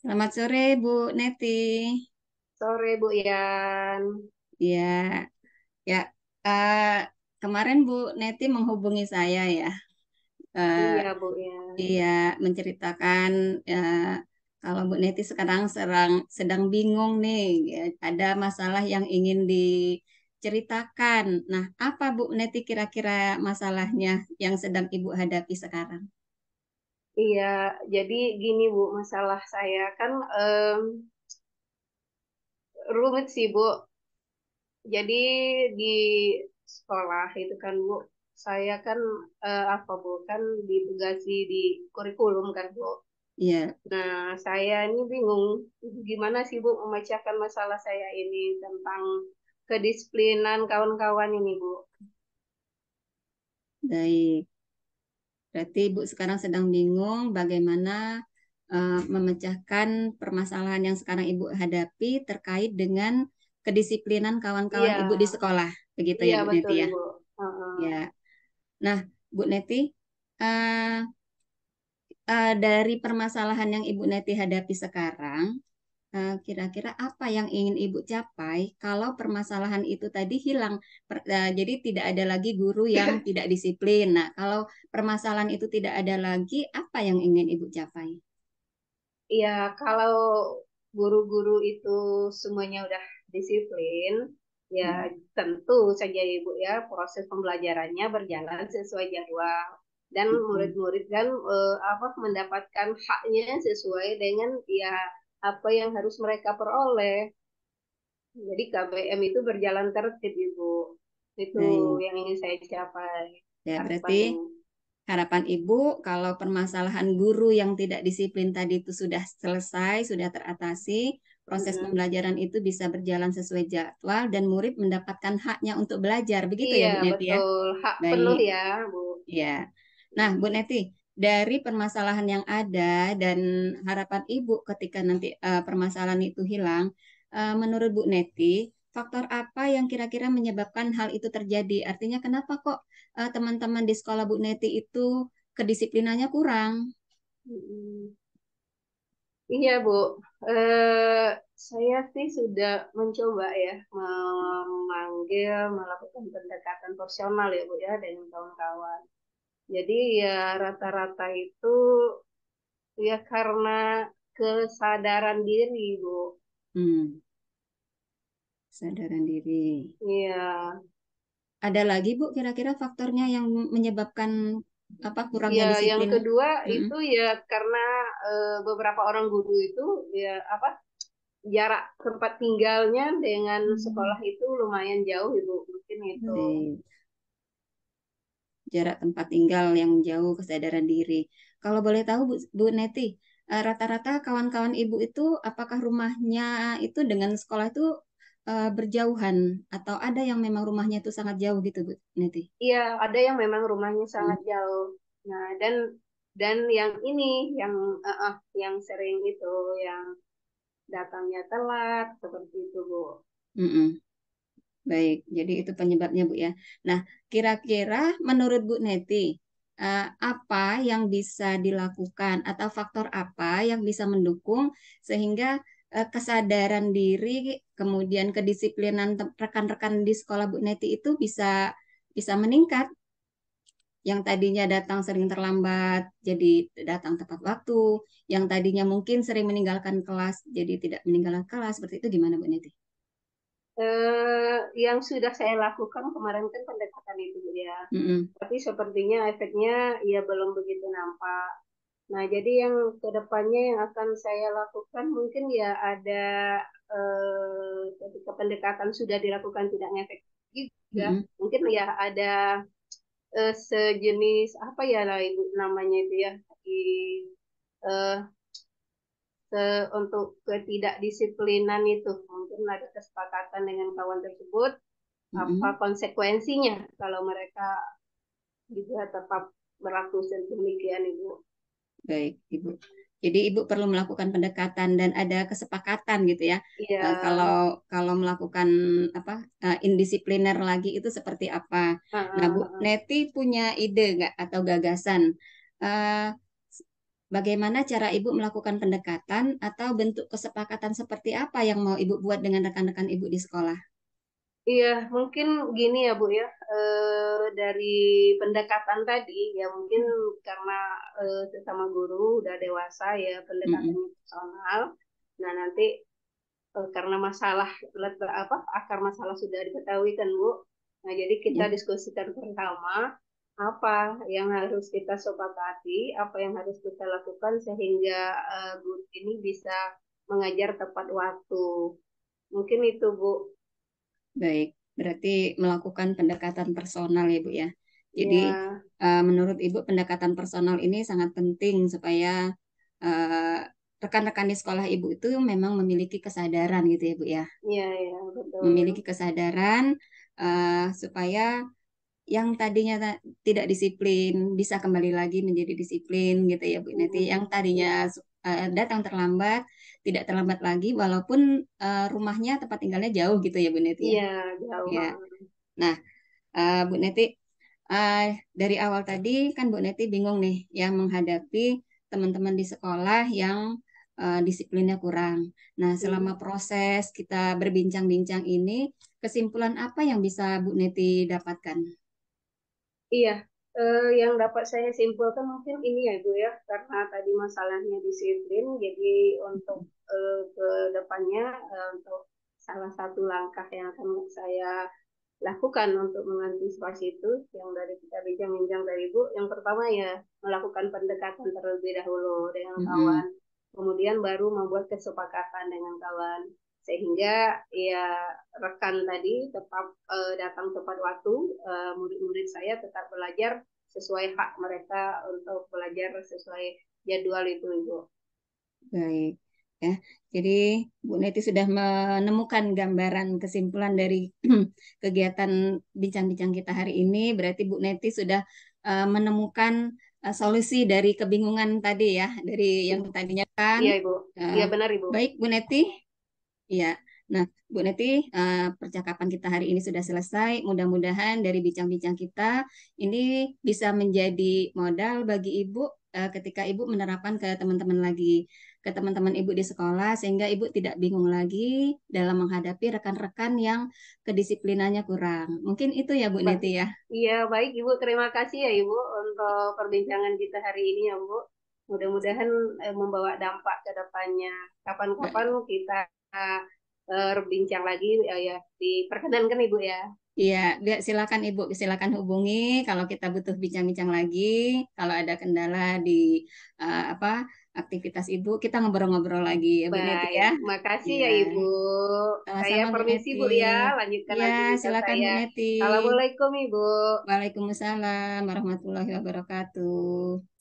Selamat sore Bu Neti. Sore Bu Yan. Iya. Ya, ya. Uh, kemarin Bu Neti menghubungi saya ya. Uh, iya Bu Yan. Iya, menceritakan uh, kalau Bu Neti sekarang serang, sedang bingung nih, ya, ada masalah yang ingin diceritakan. Nah, apa Bu Neti kira-kira masalahnya yang sedang Ibu hadapi sekarang? Iya, jadi gini Bu, masalah saya kan um, rumit sih Bu. Jadi di sekolah itu kan Bu, saya kan uh, apa Bu, kan ditugasi di kurikulum kan Bu. Iya. Nah, saya ini bingung gimana sih Bu memecahkan masalah saya ini tentang kedisiplinan kawan-kawan ini Bu. Baik. Berarti Ibu sekarang sedang bingung bagaimana uh, memecahkan permasalahan yang sekarang Ibu hadapi terkait dengan kedisiplinan kawan-kawan yeah. Ibu di sekolah. Begitu ya, ya Bu Neti ya. Uh -huh. Ya. Nah, Bu Neti, uh, uh, dari permasalahan yang Ibu Neti hadapi sekarang, Eh, kira-kira apa yang ingin Ibu capai kalau permasalahan itu tadi hilang. Per, uh, jadi tidak ada lagi guru yang tidak disiplin. Nah, kalau permasalahan itu tidak ada lagi, apa yang ingin Ibu capai? Iya, kalau guru-guru itu semuanya udah disiplin, ya hmm. tentu saja Ibu ya proses pembelajarannya berjalan sesuai jadwal dan hmm. murid-murid kan uh, apa mendapatkan haknya sesuai dengan ya apa yang harus mereka peroleh. Jadi KBM itu berjalan tertib, Ibu. Itu hmm. yang ingin saya capai. Ya, berarti harapan Ibu kalau permasalahan guru yang tidak disiplin tadi itu sudah selesai, sudah teratasi, proses hmm. pembelajaran itu bisa berjalan sesuai jadwal dan murid mendapatkan haknya untuk belajar begitu ya, iya, ya Bu Neti ya? betul. Hak Baik. penuh ya Bu. Iya. Nah Bu Neti dari permasalahan yang ada dan harapan Ibu ketika nanti uh, permasalahan itu hilang, uh, menurut Bu Neti, faktor apa yang kira-kira menyebabkan hal itu terjadi? Artinya kenapa kok eh, teman-teman uh, di sekolah Bu Neti itu kedisiplinannya kurang? Iya Bu, uh, saya sih sudah mencoba ya memanggil melakukan pendekatan personal ya Bu ya dengan kawan-kawan jadi ya rata-rata itu ya karena kesadaran diri, Bu. Hmm. Kesadaran diri. Iya. Ada lagi, Bu, kira-kira faktornya yang menyebabkan apa kurangnya ya, disiplin? Yang kedua hmm. itu ya karena e, beberapa orang guru itu ya apa jarak tempat tinggalnya dengan hmm. sekolah itu lumayan jauh ibu mungkin itu. Hmm jarak tempat tinggal yang jauh, kesadaran diri. Kalau boleh tahu Bu, Bu Neti, eh, rata-rata kawan-kawan ibu itu apakah rumahnya itu dengan sekolah itu eh, berjauhan atau ada yang memang rumahnya itu sangat jauh gitu Bu Neti? Iya, ada yang memang rumahnya sangat hmm. jauh. Nah, dan dan yang ini yang uh, uh, yang sering itu yang datangnya telat seperti itu Bu. Mm -mm. Baik, jadi itu penyebabnya Bu ya. Nah, kira-kira menurut Bu Neti, eh, apa yang bisa dilakukan atau faktor apa yang bisa mendukung sehingga eh, kesadaran diri kemudian kedisiplinan rekan-rekan di sekolah Bu Neti itu bisa bisa meningkat? yang tadinya datang sering terlambat jadi datang tepat waktu, yang tadinya mungkin sering meninggalkan kelas jadi tidak meninggalkan kelas seperti itu gimana Bu Neti? eh, yang sudah saya lakukan kemarin kan pendekatan itu ya. Mm-hmm. Tapi sepertinya efeknya ya belum begitu nampak. Nah, jadi yang kedepannya yang akan saya lakukan mungkin ya ada eh, ketika pendekatan sudah dilakukan tidak efek juga, mm-hmm. mungkin ya ada uh, sejenis apa ya lah ibu namanya itu ya di uh, ke eh, untuk ketidakdisiplinan itu mungkin ada kesepakatan dengan kawan tersebut mm-hmm. apa konsekuensinya kalau mereka juga tetap berlaku demikian ibu baik ibu jadi ibu perlu melakukan pendekatan dan ada kesepakatan gitu ya. Yeah. Iya. Uh, kalau kalau melakukan apa uh, indisipliner lagi itu seperti apa? Uh -huh. Nah Bu ah, ah, ah, Neti punya ide nggak atau gagasan? Uh, Bagaimana cara Ibu melakukan pendekatan atau bentuk kesepakatan seperti apa yang mau Ibu buat dengan rekan-rekan Ibu di sekolah? Iya, mungkin gini ya Bu ya, e, dari pendekatan tadi ya mungkin karena e, sesama guru udah dewasa ya pendekatan mm -hmm. personal. Nah nanti e, karena masalah apa akar masalah sudah diketahui kan Bu, nah jadi kita yeah. diskusikan pertama apa yang harus kita sepakati, apa yang harus kita lakukan sehingga uh, eh, guru ini bisa mengajar tepat waktu. Mungkin itu, Bu. Baik, berarti melakukan pendekatan personal ya, Bu ya. Jadi ya. Uh, menurut Ibu pendekatan personal ini sangat penting supaya rekan eh, rekan-rekan di sekolah ibu itu memang memiliki kesadaran gitu ya bu ya. Iya iya betul. Memiliki kesadaran uh, supaya yang tadinya tidak disiplin bisa kembali lagi menjadi disiplin gitu ya Bu Neti. Yang tadinya uh, datang terlambat tidak terlambat lagi walaupun uh, rumahnya tempat tinggalnya jauh gitu ya Bu Neti. Ya? Iya, jauh. Ya. Nah, uh, Bu Neti uh, dari awal tadi kan Bu Neti bingung nih yang menghadapi teman-teman di sekolah yang uh, disiplinnya kurang. Nah, selama mm. proses kita berbincang-bincang ini, kesimpulan apa yang bisa Bu Neti dapatkan? Iya, eh, yang dapat saya simpulkan mungkin ini ya Bu ya, karena tadi masalahnya disiplin, jadi untuk eh, ke depannya eh, untuk salah satu langkah yang akan saya lakukan untuk mengantisipasi itu yang dari kita bincang-bincang dari Bu, yang pertama ya melakukan pendekatan terlebih dahulu dengan kawan, mm -hmm. kemudian baru membuat kesepakatan dengan kawan sehingga ya rekan tadi tetap uh, datang tepat waktu uh, murid-murid saya tetap belajar sesuai hak mereka untuk belajar sesuai jadwal itu ibu baik ya jadi Bu Neti sudah menemukan gambaran kesimpulan dari kegiatan bincang-bincang kita hari ini berarti Bu Neti sudah uh, menemukan uh, solusi dari kebingungan tadi ya dari yang iya. tadinya kan iya ibu iya benar ibu baik Bu Neti Iya. Nah, Bu Neti, uh, percakapan kita hari ini sudah selesai. Mudah-mudahan dari bincang-bincang kita ini bisa menjadi modal bagi Ibu uh, ketika Ibu menerapkan ke teman-teman lagi, ke teman-teman Ibu di sekolah, sehingga Ibu tidak bingung lagi dalam menghadapi rekan-rekan yang kedisiplinannya kurang. Mungkin itu ya, Bu ba Neti ya. Iya, baik Ibu. Terima kasih ya Ibu untuk perbincangan kita hari ini ya, Bu mudah-mudahan eh, membawa dampak ke depannya. Kapan-kapan kita eh, berbincang lagi ya ya diperkenankan Ibu ya. Iya, silakan Ibu, silakan hubungi kalau kita butuh bincang-bincang lagi, kalau ada kendala di uh, apa aktivitas Ibu, kita ngobrol-ngobrol lagi ya Bu Neti ya. Makasih ya, ya Ibu. Sama saya permisi Bu ya, lanjutkan iya, ya, lagi. silakan saya. Bu Neti. Assalamualaikum Ibu. Waalaikumsalam warahmatullahi wabarakatuh.